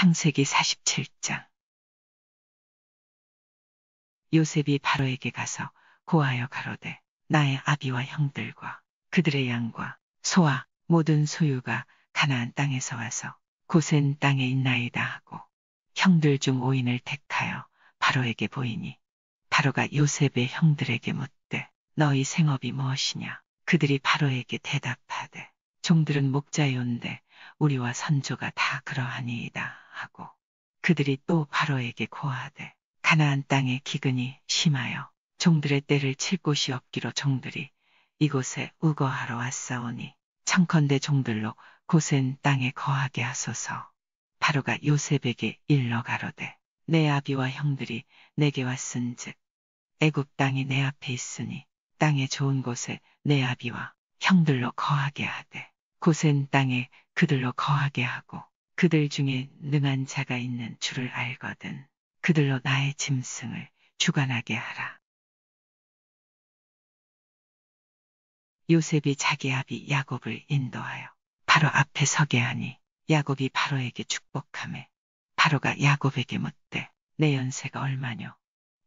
창세기 47장 요셉이 바로에게 가서 고하여 가로되 나의 아비와 형들과 그들의 양과 소와 모든 소유가 가나안 땅에서 와서 고센 땅에 있나이다 하고 형들 중 오인을 택하여 바로에게 보이니 바로가 요셉의 형들에게 묻되 너희 생업이 무엇이냐 그들이 바로에게 대답하되 종들은 목자이온데 우리와 선조가 다 그러하니이다. 하고 그들이 또 바로에게 고하되 가나안 땅에 기근이 심하여 종들의 때를 칠 곳이 없기로 종들이 이곳에 우거하러 왔사오니 청컨대 종들로 고센 땅에 거하게 하소서. 바로가 요셉에게 일러 가로되 내 아비와 형들이 내게 왔은즉 애굽 땅이 내 앞에 있으니 땅의 좋은 곳에 내 아비와 형들로 거하게 하되 고센 땅에 그들로 거하게 하고 그들 중에 능한 자가 있는 줄을 알거든. 그들로 나의 짐승을 주관하게 하라. 요셉이 자기 아비 야곱을 인도하여 바로 앞에 서게 하니 야곱이 바로에게 축복함에 바로가 야곱에게 묻되 내 연세가 얼마뇨?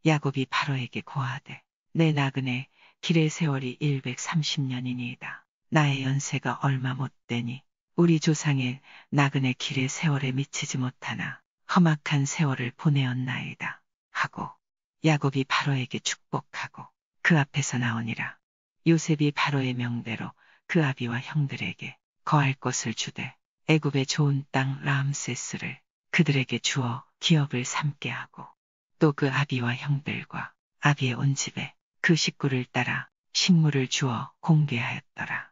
야곱이 바로에게 고하되 내 나그네 길의 세월이 130년이니이다. 나의 연세가 얼마 못 되니 우리 조상의 나그네 길에 세월에 미치지 못하나 험악한 세월을 보내었나이다 하고 야곱이 바로에게 축복하고 그 앞에서 나오니라 요셉이 바로의 명대로 그 아비와 형들에게 거할 것을 주되 애굽의 좋은 땅 라암세스를 그들에게 주어 기업을 삼게 하고 또 그 아비와 형들과 아비의 온 집에 그 식구를 따라 식물을 주어 공개하였더라.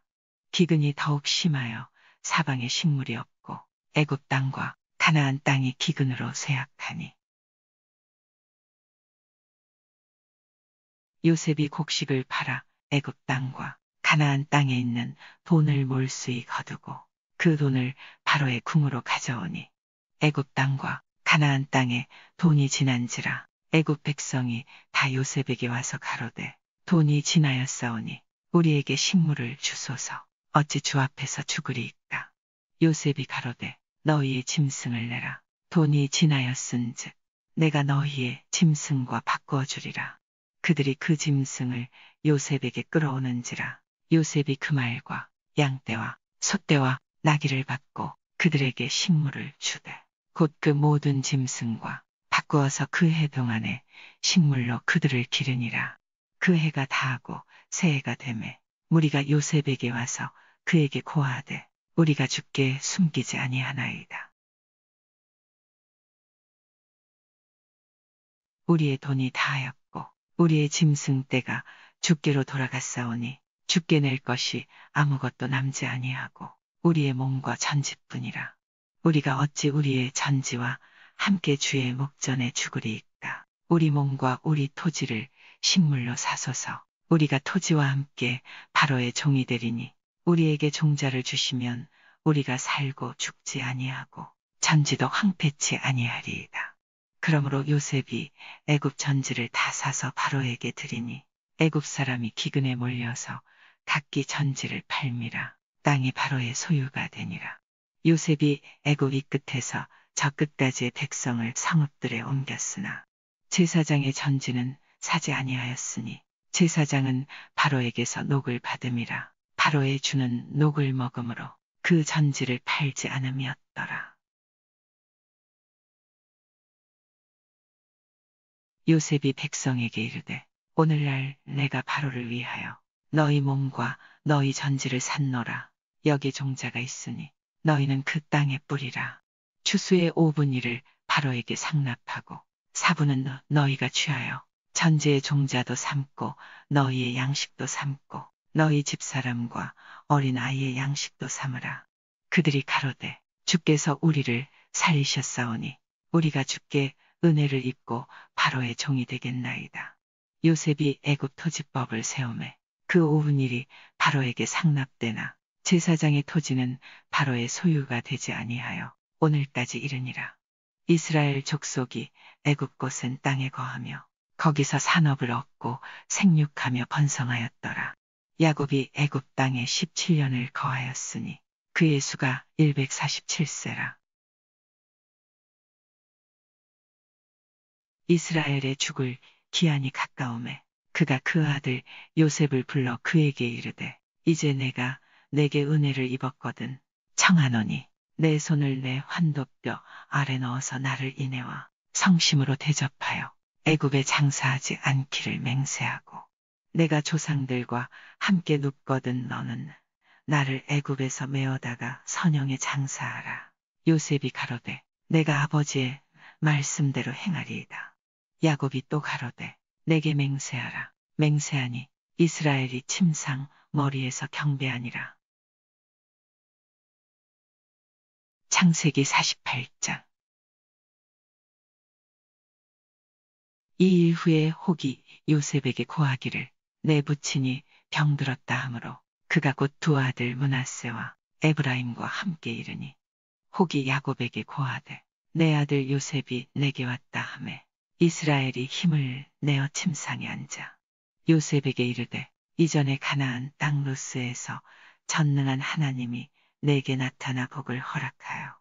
기근이 더욱 심하여 사방에 식물이 없고 애굽 땅과 가나안 땅이 기근으로 쇠약하니 요셉이 곡식을 팔아 애굽 땅과 가나안 땅에 있는 돈을 몰수이 거두고 그 돈을 바로의 궁으로 가져오니 애굽 땅과 가나안 땅에 돈이 지난지라 애굽 백성이 다 요셉에게 와서 가로되 돈이 지나였사오니 우리에게 식물을 주소서 어찌 주 앞에서 죽으리 있다. 요셉이 가로되 너희의 짐승을 내라. 돈이 지나였은즉 내가 너희의 짐승과 바꾸어 주리라. 그들이 그 짐승을 요셉에게 끌어오는지라. 요셉이 그 말과 양떼와 소떼와 나귀를 받고 그들에게 식물을 주되 곧 그 모든 짐승과 바꾸어서 그 해 동안에 식물로 그들을 기르니라. 그 해가 다하고 새해가 되매 무리가 요셉에게 와서 그에게 고하되 우리가 죽게 숨기지 아니하나이다. 우리의 돈이 다하였고 우리의 짐승 때가 죽게로 돌아갔사오니 죽게 낼 것이 아무것도 남지 아니하고 우리의 몸과 전지뿐이라. 우리가 어찌 우리의 전지와 함께 주의 목전에 죽으리이까. 우리 몸과 우리 토지를 식물로 사소서 우리가 토지와 함께 바로의 종이 되리니 우리에게 종자를 주시면 우리가 살고 죽지 아니하고 전지도 황폐치 아니하리이다. 그러므로 요셉이 애굽 전지를 다 사서 바로에게 드리니 애굽 사람이 기근에 몰려서 각기 전지를 팔미라 땅이 바로의 소유가 되니라. 요셉이 애굽 이 끝에서 저 끝까지의 백성을 상업들에 옮겼으나 제사장의 전지는 사지 아니하였으니 제사장은 바로에게서 녹을 받음이라 바로의 주는 녹을 먹음으로 그 전지를 팔지 않음이었더라. 요셉이 백성에게 이르되 오늘날 내가 바로를 위하여 너희 몸과 너희 전지를 산노라 여기 종자가 있으니 너희는 그 땅에 뿌리라 추수의 5분이를 바로에게 상납하고 사분은 너희가 취하여 천지의 종자도 삼고 너희의 양식도 삼고 너희 집사람과 어린아이의 양식도 삼으라. 그들이 가로되 주께서 우리를 살리셨사오니 우리가 주께 은혜를 입고 바로의 종이 되겠나이다. 요셉이 애굽 토지법을 세우매 그 오분 일이 바로에게 상납되나 제사장의 토지는 바로의 소유가 되지 아니하여 오늘까지 이르니라. 이스라엘 족속이 애굽 곳은 땅에 거하며 거기서 산업을 얻고 생육하며 번성하였더라. 야곱이 애굽 땅에 17년을 거하였으니 그의 수가 147세라. 이스라엘의 죽을 기한이 가까움에 그가 그 아들 요셉을 불러 그에게 이르되 이제 내가 내게 은혜를 입었거든 청하노니 내 손을 내 환도뼈 아래 넣어서 나를 인해와 성심으로 대접하여 애굽에 장사하지 않기를 맹세하고 내가 조상들과 함께 눕거든 너는 나를 애굽에서 메어다가 선영에 장사하라. 요셉이 가로되 내가 아버지의 말씀대로 행하리이다. 야곱이 또 가로되 내게 맹세하라. 맹세하니 이스라엘이 침상 머리에서 경배하니라. 창세기 48장 이일 후에 혹이 요셉에게 고하기를 내 부친이 병들었다 하므로 그가 곧 두 아들 문하세와 에브라임과 함께 이르니 혹이 야곱에게 고하되 내 아들 요셉이 내게 왔다 하에 이스라엘이 힘을 내어 침상에 앉아 요셉에게 이르되 이전에 가나안 땅 루스에서 전능한 하나님이 내게 나타나 복을 허락하여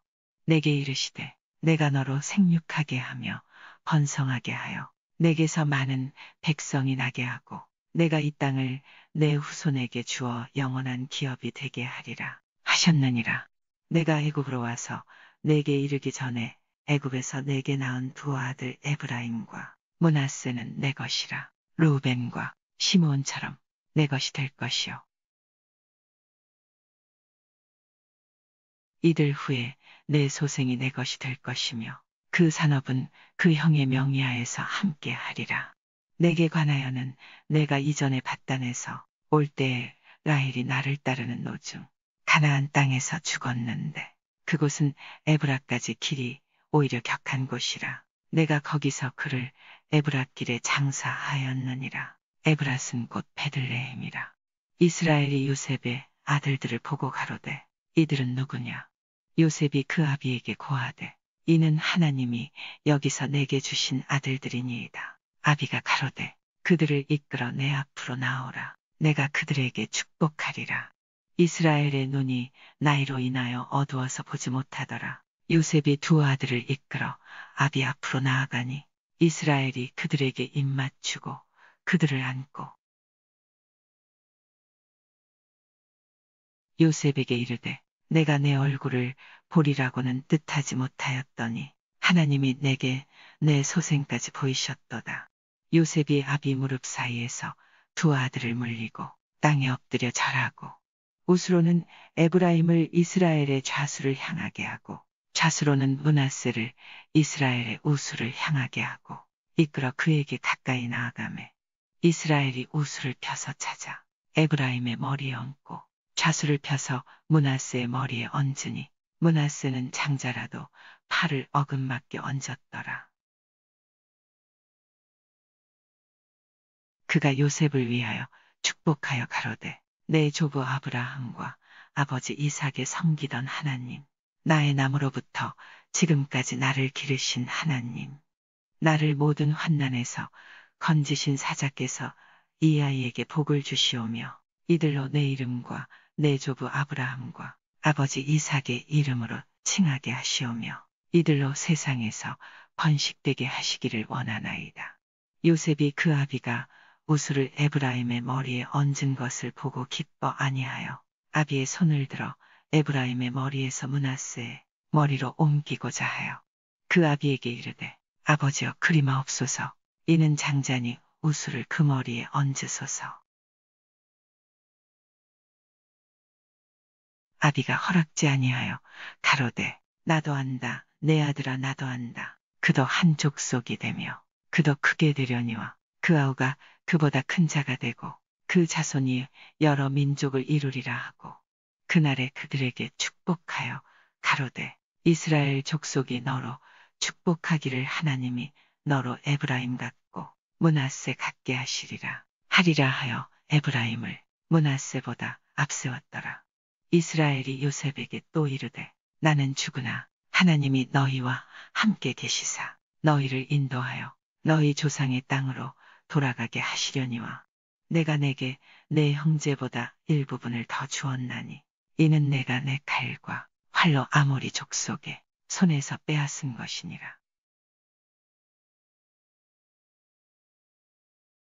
내게 이르시되 내가 너로 생육하게 하며 번성하게 하여 내게서 많은 백성이 나게 하고 내가 이 땅을 내 후손에게 주어 영원한 기업이 되게 하리라 하셨느니라. 내가 애굽으로 와서 내게 이르기 전에 애굽에서 내게 낳은 두 아들 에브라임과 문하스는내 것이라. 루벤과 시몬처럼내 것이 될 것이요. 이들 후에 내 소생이 내 것이 될 것이며 그 산업은 그 형의 명의하에서 함께 하리라. 내게 관하여는 내가 이전에 밧단에서 올 때에 라헬이 나를 따르는 노중 가나안 땅에서 죽었는데 그곳은 에브라까지 길이 오히려 격한 곳이라 내가 거기서 그를 에브라 길에 장사하였느니라 에브라스는 곧 베들레헴이라 이스라엘이 요셉의 아들들을 보고 가로되 이들은 누구냐 요셉이 그 아비에게 고하되 이는 하나님이 여기서 내게 주신 아들들이니이다. 아비가 가로되 그들을 이끌어 내 앞으로 나오라. 내가 그들에게 축복하리라. 이스라엘의 눈이 나이로 인하여 어두워서 보지 못하더라. 요셉이 두 아들을 이끌어 아비 앞으로 나아가니 이스라엘이 그들에게 입맞추고 그들을 안고 요셉에게 이르되 내가 내 얼굴을 보리라고는 뜻하지 못하였더니 하나님이 내게 내 소생까지 보이셨도다. 요셉이 아비 무릎 사이에서 두 아들을 물리고 땅에 엎드려 절하고 우스로는 에브라임을 이스라엘의 좌수를 향하게 하고 좌수로는 문하스를 이스라엘의 우수를 향하게 하고 이끌어 그에게 가까이 나아가매 이스라엘이 우수를 펴서 찾아 에브라임의 머리에 얹고 좌수를 펴서 문하스의 머리에 얹으니 문하스는 장자라도 팔을 어긋맞게 얹었더라. 그가 요셉을 위하여 축복하여 가로되 내 조부 아브라함과 아버지 이삭에 섬기던 하나님 나의 남으로부터 지금까지 나를 기르신 하나님 나를 모든 환난에서 건지신 사자께서 이 아이에게 복을 주시오며 이들로 내 이름과 내 조부 아브라함과 아버지 이삭의 이름으로 칭하게 하시오며 이들로 세상에서 번식되게 하시기를 원하나이다. 요셉이 그 아비가 우수를 에브라임의 머리에 얹은 것을 보고 기뻐 아니하여 아비의 손을 들어 에브라임의 머리에서 문하스의 머리로 옮기고자 하여 그 아비에게 이르되 아버지여 그리마옵소서 이는 장자니 우수를 그 머리에 얹으소서 아비가 허락지 아니하여 가로되 나도 안다 내 아들아 나도 안다 그도 한 족속이 되며 그도 크게 되려니와 그 아우가 그보다 큰 자가 되고 그 자손이 여러 민족을 이루리라 하고 그날에 그들에게 축복하여 가로되 이스라엘 족속이 너로 축복하기를 하나님이 너로 에브라임 같고 문하세 같게 하시리라 하리라 하여 에브라임을 문하세보다 앞세웠더라. 이스라엘이 요셉에게 또 이르되 나는 죽으나 하나님이 너희와 함께 계시사 너희를 인도하여 너희 조상의 땅으로 돌아가게 하시려니와 내가 내게 내 형제보다 일부분을 더 주었나니 이는 내가 내 칼과 활로 아모리 족속에 손에서 빼앗은 것이니라.